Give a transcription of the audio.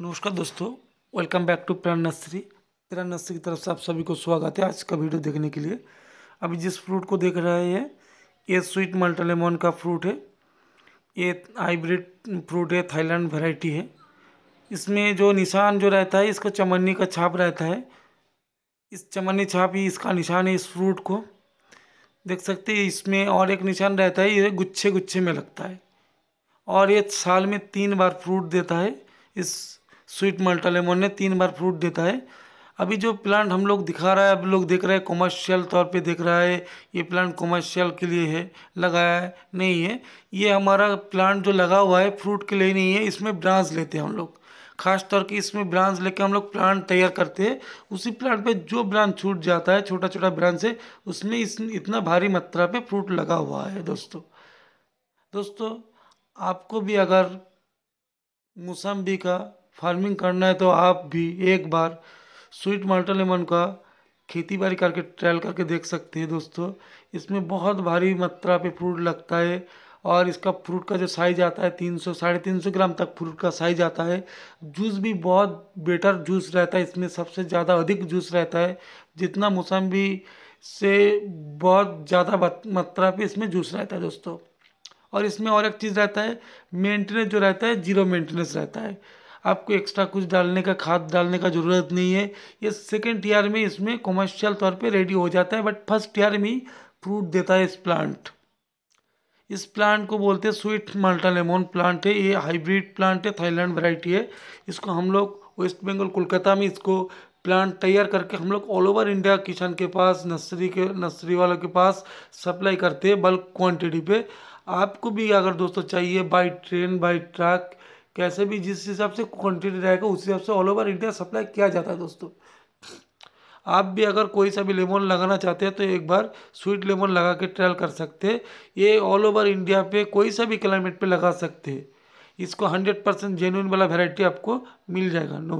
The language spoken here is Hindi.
नमस्कार दोस्तों welcome back to Pran nursery Pran nursery की तरफ से आप सभी को स्वागत है आज का वीडियो देखने के लिए अभी जिस फ्रूट को देख रहे हैं ये स्वीट मल्टा का फ्रूट है ये हाइब्रिड फ्रूट है थाईलैंड वेराइटी है इसमें जो निशान जो रहता है इसका चमन्नी का छाप रहता है इस चमन्नी छाप ही इसका निशान है इस फ्रूट को देख सकते हैं इसमें और एक निशान रहता है ये गुच्छे गुच्छे में लगता है और ये साल में तीन बार फ्रूट देता है इस स्वीट मल्टा लेमन ने तीन बार फ्रूट देता है अभी जो प्लांट हम लोग दिखा रहा है अब लोग देख रहे हैं कॉमर्शियल तौर पे देख रहा है ये प्लांट कॉमर्शियल के लिए है लगाया है नहीं है ये हमारा प्लांट जो लगा हुआ है फ्रूट के लिए नहीं है इसमें ब्रांच लेते हैं हम लोग खास तौर के इसमें ब्रांच लेके हम लोग प्लांट तैयार करते हैं उसी प्लांट पे जो ब्रांच छूट जाता है छोटा छोटा ब्रांच है उसमें इस इतना भारी मात्रा पे फ्रूट लगा हुआ है दोस्तों दोस्तों आपको भी अगर मौसम्बी का फार्मिंग करना है तो आप भी एक बार स्वीट माल्टा लेमन का खेती बाड़ी करके ट्रायल करके देख सकते हैं दोस्तों इसमें बहुत भारी मात्रा पे फ्रूट लगता है और इसका फ्रूट का जो साइज आता है तीन सौ साढ़े तीन सौ ग्राम तक फ्रूट का साइज आता है जूस भी बहुत बेटर जूस रहता है इसमें सबसे ज़्यादा अधिक जूस रहता है जितना मौसम्बी से बहुत ज़्यादा मात्रा पे इसमें जूस रहता है दोस्तों और इसमें और एक चीज़ रहता है मेंटेनेंस जो रहता है जीरो मेंटेनेंस रहता है आपको एक्स्ट्रा कुछ डालने का खाद डालने का ज़रूरत नहीं है ये सेकेंड ईयर में इसमें कॉमर्शियल तौर पे रेडी हो जाता है बट फर्स्ट ईयर में फ्रूट देता है इस प्लांट इस प्लांट को बोलते हैं स्वीट माल्टा लेमोन प्लांट है ये हाइब्रिड प्लांट है थाईलैंड वैरायटी है इसको हम लोग वेस्ट बंगाल कोलकाता में इसको प्लांट तैयार करके हम लोग ऑल ओवर इंडिया किसान के पास नर्सरी के नर्सरी वालों के पास सप्लाई करते हैं बल्क क्वांटिटी पे आपको भी अगर दोस्तों चाहिए बाई ट्रेन बाई ट्रक कैसे भी जिस हिसाब से क्वान्टिटी रहेगा उस हिसाब से ऑल ओवर इंडिया सप्लाई किया जाता है दोस्तों आप भी अगर कोई सा भी लेमन लगाना चाहते हैं तो एक बार स्वीट लेमन लगा के ट्रायल कर सकते हैं ये ऑल ओवर इंडिया पे कोई सा भी क्लाइमेट पे लगा सकते हैं इसको हंड्रेड परसेंट जेन्यून वाला वेराइटी आपको मिल जाएगा नो